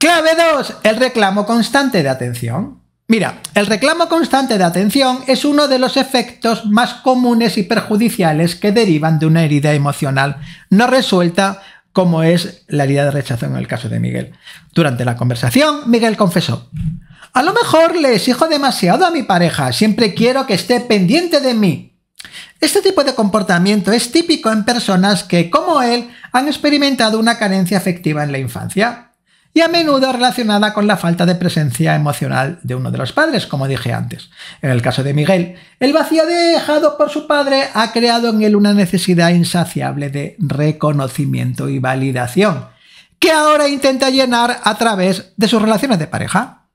Clave 2. El reclamo constante de atención. Mira, el reclamo constante de atención es uno de los efectos más comunes y perjudiciales que derivan de una herida emocional no resuelta como es la herida de rechazo en el caso de Miguel. Durante la conversación, Miguel confesó, a lo mejor le exijo demasiado a mi pareja, siempre quiero que esté pendiente de mí. Este tipo de comportamiento es típico en personas que, como él, han experimentado una carencia afectiva en la infancia y a menudo relacionada con la falta de presencia emocional de uno de los padres, como dije antes. En el caso de Miguel, el vacío dejado por su padre ha creado en él una necesidad insaciable de reconocimiento y validación, que ahora intenta llenar a través de sus relaciones de pareja.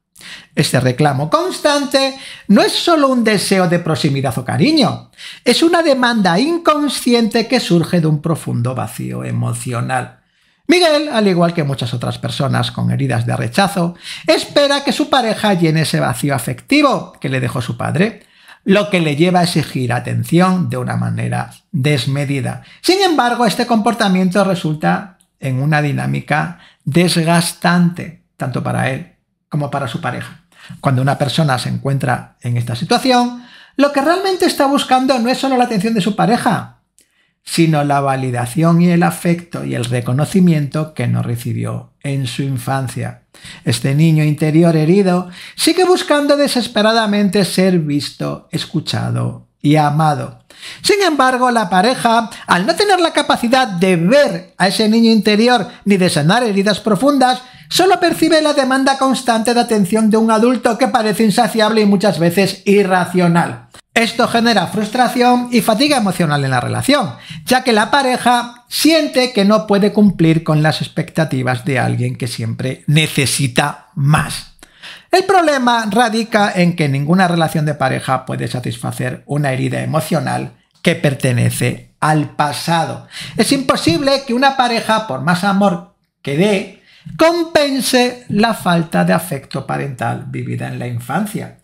Este reclamo constante no es solo un deseo de proximidad o cariño, es una demanda inconsciente que surge de un profundo vacío emocional. Miguel, al igual que muchas otras personas con heridas de rechazo, espera que su pareja llene ese vacío afectivo que le dejó su padre, lo que le lleva a exigir atención de una manera desmedida. Sin embargo, este comportamiento resulta en una dinámica desgastante, tanto para él como para su pareja. Cuando una persona se encuentra en esta situación, lo que realmente está buscando no es solo la atención de su pareja, sino la validación y el afecto y el reconocimiento que no recibió en su infancia. Este niño interior herido sigue buscando desesperadamente ser visto, escuchado y amado. Sin embargo, la pareja, al no tener la capacidad de ver a ese niño interior ni de sanar heridas profundas, solo percibe la demanda constante de atención de un adulto que parece insaciable y muchas veces irracional. Esto genera frustración y fatiga emocional en la relación, ya que la pareja siente que no puede cumplir con las expectativas de alguien que siempre necesita más. El problema radica en que ninguna relación de pareja puede satisfacer una herida emocional que pertenece al pasado. Es imposible que una pareja, por más amor que dé, compense la falta de afecto parental vivida en la infancia.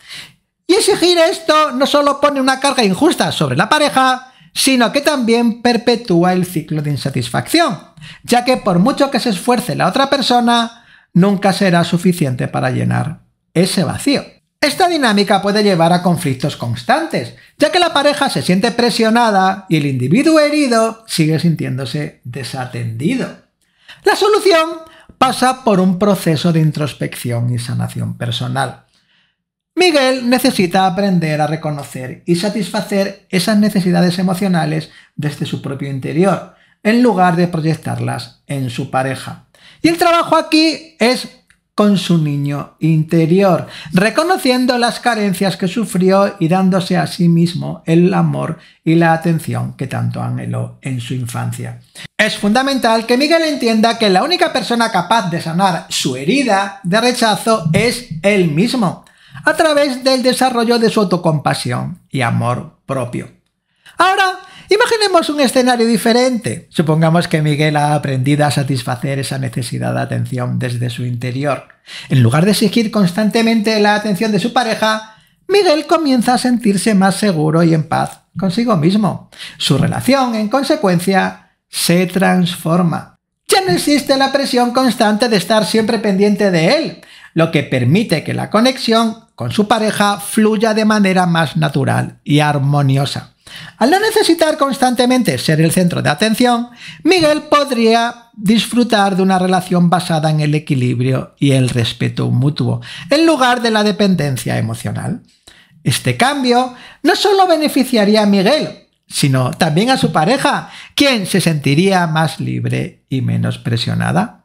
Exigir esto no solo pone una carga injusta sobre la pareja, sino que también perpetúa el ciclo de insatisfacción, ya que por mucho que se esfuerce la otra persona, nunca será suficiente para llenar ese vacío. Esta dinámica puede llevar a conflictos constantes, ya que la pareja se siente presionada y el individuo herido sigue sintiéndose desatendido. La solución pasa por un proceso de introspección y sanación personal. Miguel necesita aprender a reconocer y satisfacer esas necesidades emocionales desde su propio interior, en lugar de proyectarlas en su pareja. Y el trabajo aquí es con su niño interior, reconociendo las carencias que sufrió y dándose a sí mismo el amor y la atención que tanto anheló en su infancia. Es fundamental que Miguel entienda que la única persona capaz de sanar su herida de rechazo es él mismo, a través del desarrollo de su autocompasión y amor propio. Ahora, imaginemos un escenario diferente. Supongamos que Miguel ha aprendido a satisfacer esa necesidad de atención desde su interior. En lugar de exigir constantemente la atención de su pareja, Miguel comienza a sentirse más seguro y en paz consigo mismo. Su relación, en consecuencia, se transforma. Ya no existe la presión constante de estar siempre pendiente de él, lo que permite que la conexión con su pareja fluya de manera más natural y armoniosa. Al no necesitar constantemente ser el centro de atención, Miguel podría disfrutar de una relación basada en el equilibrio y el respeto mutuo, en lugar de la dependencia emocional. Este cambio no solo beneficiaría a Miguel, sino también a su pareja, quien se sentiría más libre y menos presionada.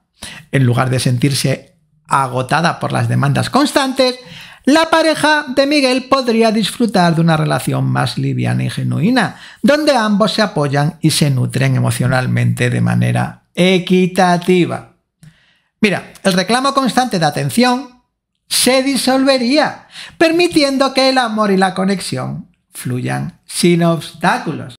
En lugar de sentirse agotada por las demandas constantes, la pareja de Miguel podría disfrutar de una relación más liviana y genuina, donde ambos se apoyan y se nutren emocionalmente de manera equitativa. Mira, el reclamo constante de atención se disolvería, permitiendo que el amor y la conexión fluyan sin obstáculos.